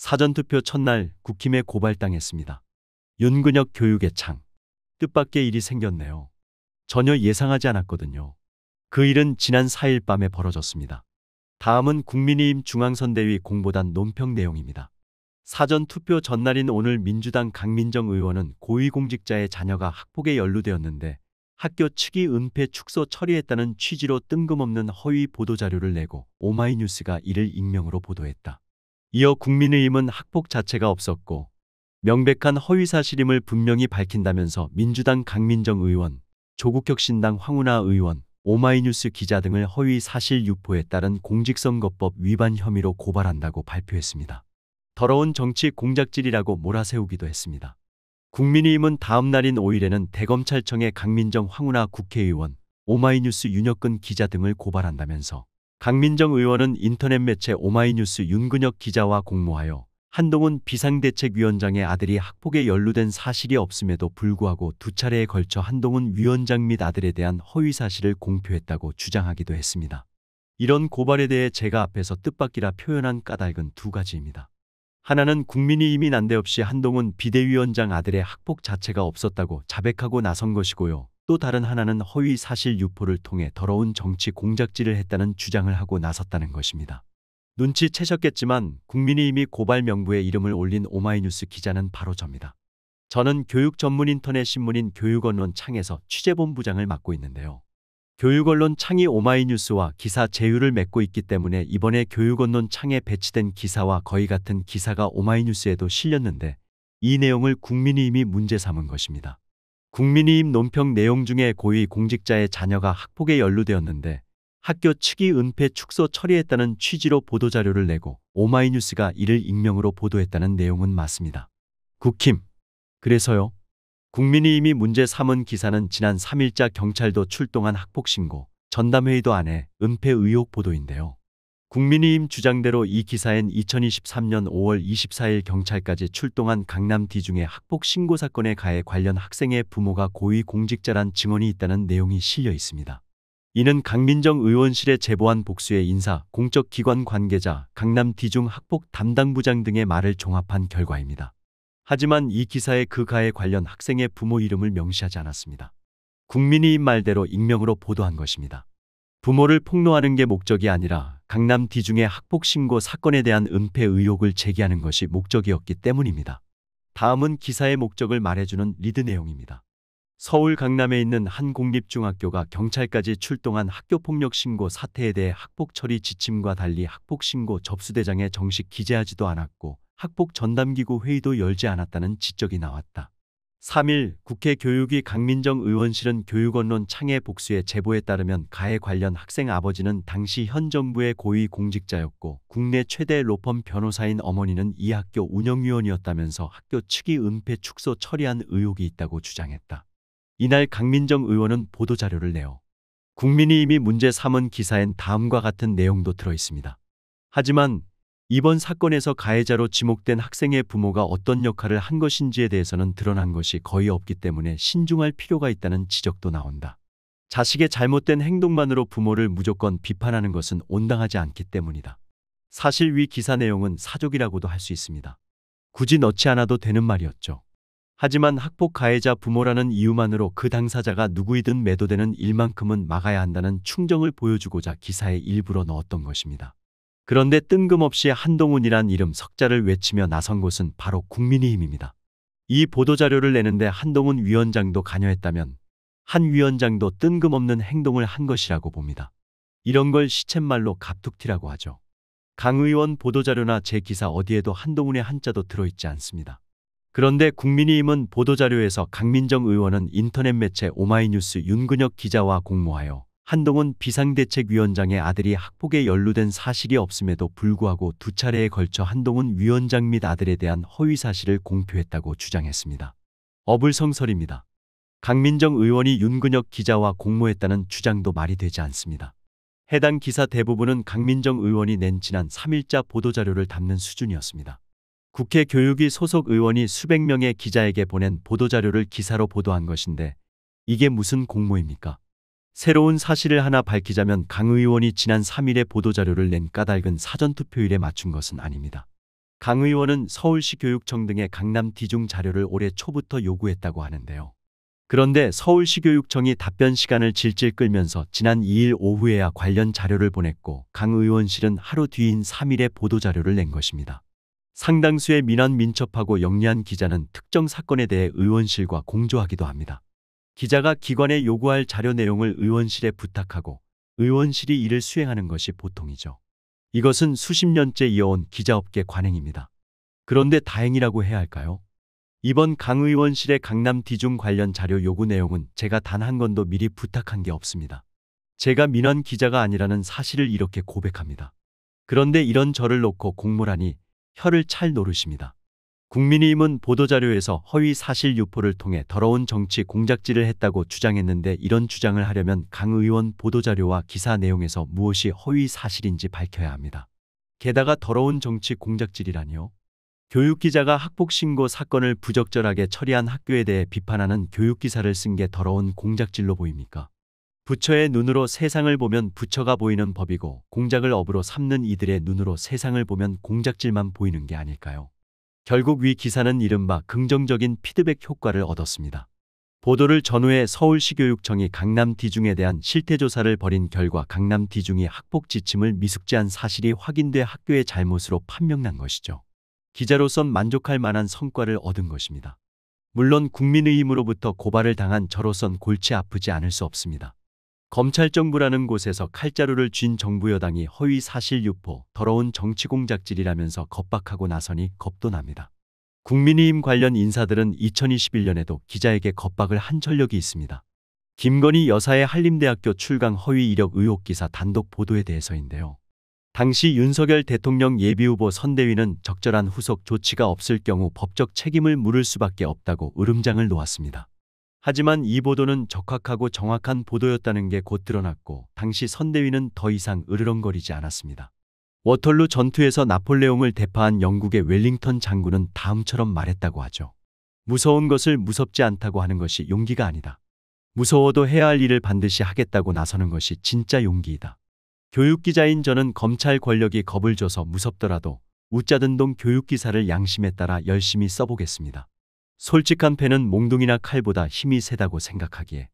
사전투표 첫날 국힘에 고발당했습니다. 윤근혁 교육의 창. 뜻밖의 일이 생겼네요. 전혀 예상하지 않았거든요. 그 일은 지난 4일 밤에 벌어졌습니다. 다음은 국민의힘 중앙선대위 공보단 논평 내용입니다. 사전 투표 전날인 오늘 민주당 강민정 의원은 고위공직자의 자녀가 학폭에 연루되었는데 학교 측이 은폐 축소 처리했다는 취지로 뜬금없는 허위 보도자료를 내고 오마이뉴스가 이를 익명으로 보도했다. 이어 국민의힘은 학폭 자체가 없었고 명백한 허위사실임을 분명히 밝힌다면서 민주당 강민정 의원, 조국혁신당 황운하 의원, 오마이뉴스 기자 등을 허위사실 유포에 따른 공직선거법 위반 혐의로 고발한다고 발표했습니다. 더러운 정치 공작질이라고 몰아세우기도 했습니다. 국민의힘은 다음 날인 5일에는 대검찰청의 강민정 황운하 국회의원, 오마이뉴스 윤혁근 기자 등을 고발한다면서 강민정 의원은 인터넷 매체 오마이뉴스 윤근혁 기자와 공모하여 한동훈 비상대책위원장의 아들이 학폭에 연루된 사실이 없음에도 불구하고 두 차례에 걸쳐 한동훈 위원장 및 아들에 대한 허위 사실을 공표했다고 주장하기도 했습니다. 이런 고발에 대해 제가 앞에서 뜻밖이라 표현한 까닭은 두 가지입니다. 하나는 국민이 이미 난데없이 한동훈 비대위원장 아들의 학폭 자체가 없었다고 자백하고 나선 것이고요. 또 다른 하나는 허위 사실 유포를 통해 더러운 정치 공작질을 했다는 주장을 하고 나섰다는 것입니다. 눈치채셨겠지만 국민이 이미 고발 명부에 이름을 올린 오마이뉴스 기자는 바로 접니다. 저는 교육 전문 인터넷 신문인 교육언론 창에서 취재본부장을 맡고 있는데요. 교육언론 창이 오마이뉴스와 기사 제휴를 맺고 있기 때문에 이번에 교육언론 창에 배치된 기사와 거의 같은 기사가 오마이뉴스에도 실렸는데 이 내용을 국민이 이미 문제 삼은 것입니다. 국민이임 논평 내용 중에 고위 공직자의 자녀가 학폭에 연루되었는데 학교 측이 은폐 축소 처리했다는 취지로 보도자료를 내고 오마이뉴스가 이를 익명으로 보도했다는 내용은 맞습니다. 국힘. 그래서요. 국민이임이 문제 삼은 기사는 지난 3일자 경찰도 출동한 학폭신고, 전담회의도 안해 은폐 의혹 보도인데요. 국민의힘 주장대로 이 기사엔 2023년 5월 24일 경찰까지 출동한 강남 디중의 학폭 신고 사건에 가해 관련 학생의 부모가 고위공직자란 증언이 있다는 내용이 실려 있습니다. 이는 강민정 의원실에 제보한 복수의 인사, 공적 기관 관계자, 강남 디중 학폭 담당 부장 등의 말을 종합한 결과입니다. 하지만 이 기사에 그 가해 관련 학생의 부모 이름을 명시하지 않았습니다. 국민의힘 말대로 익명으로 보도한 것입니다. 부모를 폭로하는 게 목적이 아니라 강남 디중의 학폭 신고 사건에 대한 은폐 의혹을 제기하는 것이 목적이었기 때문입니다. 다음은 기사의 목적을 말해주는 리드 내용입니다. 서울 강남에 있는 한 공립중학교가 경찰까지 출동한 학교폭력 신고 사태에 대해 학폭 처리 지침과 달리 학폭 신고 접수대장에 정식 기재하지도 않았고 학폭 전담기구 회의도 열지 않았다는 지적이 나왔다. 3일 국회 교육위 강민정 의원실은 교육언론 창해 복수의 제보에 따르면 가해 관련 학생 아버지는 당시 현 정부의 고위 공직자였고 국내 최대 로펌 변호사인 어머니는 이 학교 운영위원이었다면서 학교 측이 은폐 축소 처리한 의혹이 있다고 주장했다. 이날 강민정 의원은 보도자료를 내어 국민이 이미 문제 삼은 기사엔 다음과 같은 내용도 들어 있습니다. 하지만 이번 사건에서 가해자로 지목된 학생의 부모가 어떤 역할을 한 것인지에 대해서는 드러난 것이 거의 없기 때문에 신중할 필요가 있다는 지적도 나온다. 자식의 잘못된 행동만으로 부모를 무조건 비판하는 것은 온당하지 않기 때문이다. 사실 위 기사 내용은 사족이라고도 할 수 있습니다. 굳이 넣지 않아도 되는 말이었죠. 하지만 학폭 가해자 부모라는 이유만으로 그 당사자가 누구이든 매도되는 일만큼은 막아야 한다는 충정을 보여주고자 기사에 일부러 넣었던 것입니다. 그런데 뜬금없이 한동훈이란 이름 석자를 외치며 나선 곳은 바로 국민의힘입니다. 이 보도자료를 내는데 한동훈 위원장도 관여했다면 한 위원장도 뜬금없는 행동을 한 것이라고 봅니다. 이런 걸 시쳇말로 갑툭튀라고 하죠. 강 의원 보도자료나 제 기사 어디에도 한동훈의 한자도 들어있지 않습니다. 그런데 국민의힘은 보도자료에서 강민정 의원은 인터넷 매체 오마이뉴스 윤근혁 기자와 공모하여 한동훈 비상대책위원장의 아들이 학폭에 연루된 사실이 없음에도 불구하고 두 차례에 걸쳐 한동훈 위원장 및 아들에 대한 허위 사실을 공표했다고 주장했습니다. 어불성설입니다. 강민정 의원이 윤근혁 기자와 공모했다는 주장도 말이 되지 않습니다. 해당 기사 대부분은 강민정 의원이 낸 지난 3일자 보도자료를 담는 수준이었습니다. 국회 교육위 소속 의원이 수백 명의 기자에게 보낸 보도자료를 기사로 보도한 것인데 이게 무슨 공모입니까? 새로운 사실을 하나 밝히자면 강 의원이 지난 3일에 보도자료를 낸 까닭은 사전투표일에 맞춘 것은 아닙니다. 강 의원은 서울시 교육청 등의 강남 디중 자료를 올해 초부터 요구했다고 하는데요. 그런데 서울시 교육청이 답변 시간을 질질 끌면서 지난 2일 오후에야 관련 자료를 보냈고 강 의원실은 하루 뒤인 3일에 보도자료를 낸 것입니다. 상당수의 민원 민첩하고 영리한 기자는 특정 사건에 대해 의원실과 공조하기도 합니다. 기자가 기관에 요구할 자료 내용을 의원실에 부탁하고 의원실이 이를 수행하는 것이 보통이죠. 이것은 수십 년째 이어온 기자업계 관행입니다. 그런데 다행이라고 해야 할까요? 이번 강 의원실의 강남 디중 관련 자료 요구 내용은 제가 단 한 건도 미리 부탁한 게 없습니다. 제가 민원 기자가 아니라는 사실을 이렇게 고백합니다. 그런데 이런 저를 놓고 공모라니 혀를 찰 노릇입니다. 국민의힘은 보도자료에서 허위 사실 유포를 통해 더러운 정치 공작질을 했다고 주장했는데 이런 주장을 하려면 강 의원 보도자료와 기사 내용에서 무엇이 허위 사실인지 밝혀야 합니다. 게다가 더러운 정치 공작질이라니요. 교육기자가 학폭신고 사건을 부적절하게 처리한 학교에 대해 비판하는 교육기사를 쓴 게 더러운 공작질로 보입니까? 부처의 눈으로 세상을 보면 부처가 보이는 법이고 공작을 업으로 삼는 이들의 눈으로 세상을 보면 공작질만 보이는 게 아닐까요? 결국 위 기사는 이른바 긍정적인 피드백 효과를 얻었습니다. 보도를 전후해 서울시교육청이 강남 디중에 대한 실태조사를 벌인 결과 강남 디중이 학폭 지침을 미숙지한 사실이 확인돼 학교의 잘못으로 판명난 것이죠. 기자로선 만족할 만한 성과를 얻은 것입니다. 물론 국민의힘으로부터 고발을 당한 저로선 골치 아프지 않을 수 없습니다. 검찰정부라는 곳에서 칼자루를 쥔 정부 여당이 허위 사실 유포, 더러운 정치공작질이라면서 겁박하고 나서니 겁도 납니다. 국민의힘 관련 인사들은 2021년에도 기자에게 겁박을 한 전력이 있습니다. 김건희 여사의 한림대학교 출강 허위 이력 의혹 기사 단독 보도에 대해서인데요. 당시 윤석열 대통령 예비후보 선대위는 적절한 후속 조치가 없을 경우 법적 책임을 물을 수밖에 없다고 으름장을 놓았습니다. 하지만 이 보도는 적확하고 정확한 보도였다는 게 곧 드러났고 당시 선대위는 더 이상 으르렁거리지 않았습니다. 워털루 전투에서 나폴레옹을 대파한 영국의 웰링턴 장군은 다음처럼 말했다고 하죠. 무서운 것을 무섭지 않다고 하는 것이 용기가 아니다. 무서워도 해야 할 일을 반드시 하겠다고 나서는 것이 진짜 용기이다. 교육기자인 저는 검찰 권력이 겁을 줘서 무섭더라도 웃자든동 교육기사를 양심에 따라 열심히 써보겠습니다. 솔직한 패는 몽둥이나 칼보다 힘이 세다고 생각하기에